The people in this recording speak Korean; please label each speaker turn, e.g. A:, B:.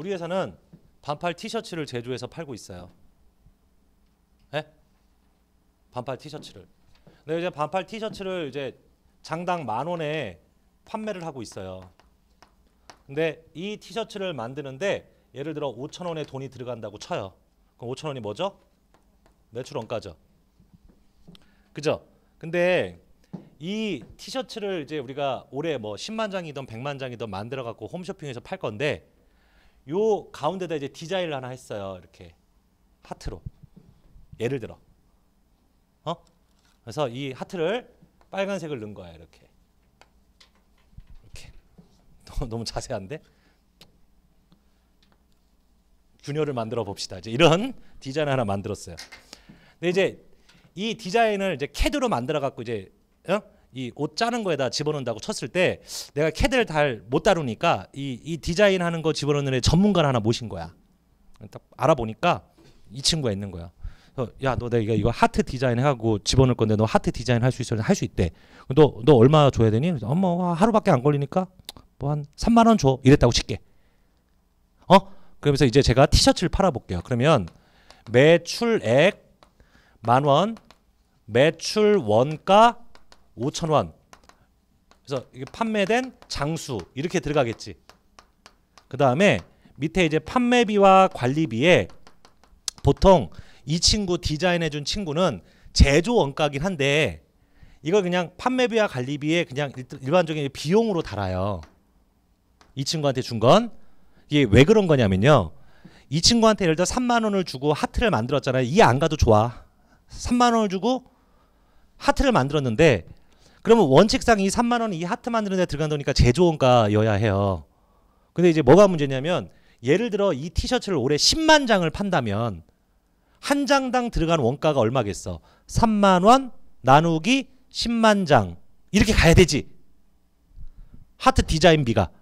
A: 우리 회사는 반팔 티셔츠를 제조해서 팔고 있어요. 예? 반팔 티셔츠를. 근데 이제 반팔 티셔츠를 이제 장당 만 원에 판매를 하고 있어요. 근데 이 티셔츠를 만드는데 예를 들어 5천 원의 돈이 들어간다고 쳐요. 그럼 5천 원이 뭐죠? 매출원가죠. 그죠? 근데 이 티셔츠를 이제 우리가 올해 뭐 10만 장이든 100만 장이든 만들어 갖고 홈쇼핑에서 팔 건데 요 가운데다 이제 디자인을 하나 했어요. 이렇게 하트로. 예를 들어. 어? 그래서 이 하트를 빨간색을 넣은 거야, 이렇게. 이렇게. 너무 자세한데? 균열을 만들어 봅시다. 이제 이런 디자인 하나 만들었어요. 근데 이제 이 디자인을 이제 캐드로 만들어 갖고 이제 어? 이옷 짜는 거에다 집어넣는다고 쳤을 때 내가 캐드를 잘 못 다루니까 이, 이 디자인 하는 거 집어넣는 애 전문가를 하나 모신 거야. 딱 알아보니까 이 친구가 있는 거야. 야 너 내가 이거 하트 디자인 해갖고 집어넣을 건데 너 하트 디자인 할 수 있어? 할수 있대. 너너 얼마 줘야 되니? 어머 하루밖에 안 걸리니까 뭐 한 3만 원 줘. 이랬다고 칠게. 어? 그러면서 이제 제가 티셔츠를 팔아볼게요. 그러면 매출액 만 원, 매출 원가 5천 원. 그래서 이게 판매된 장수 이렇게 들어가겠지. 그 다음에 밑에 이제 판매비와 관리비에 보통 이 친구 디자인해준 친구는 제조 원가긴 한데 이걸 그냥 판매비와 관리비에 그냥 일반적인 비용으로 달아요. 이 친구한테 준 건 이게 왜 그런 거냐면요. 이 친구한테 예를 들어 3만 원을 주고 하트를 만들었잖아요. 이 안 가도 좋아. 3만 원을 주고 하트를 만들었는데 그러면 원칙상 이 3만 원이 하트 만드는 데 들어간 돈이니까 제조원가여야 해요. 근데 이제 뭐가 문제냐면 예를 들어 이 티셔츠를 올해 10만 장을 판다면 한 장당 들어간 원가가 얼마겠어? 3만 원 나누기 10만 장 이렇게 가야 되지. 하트 디자인비가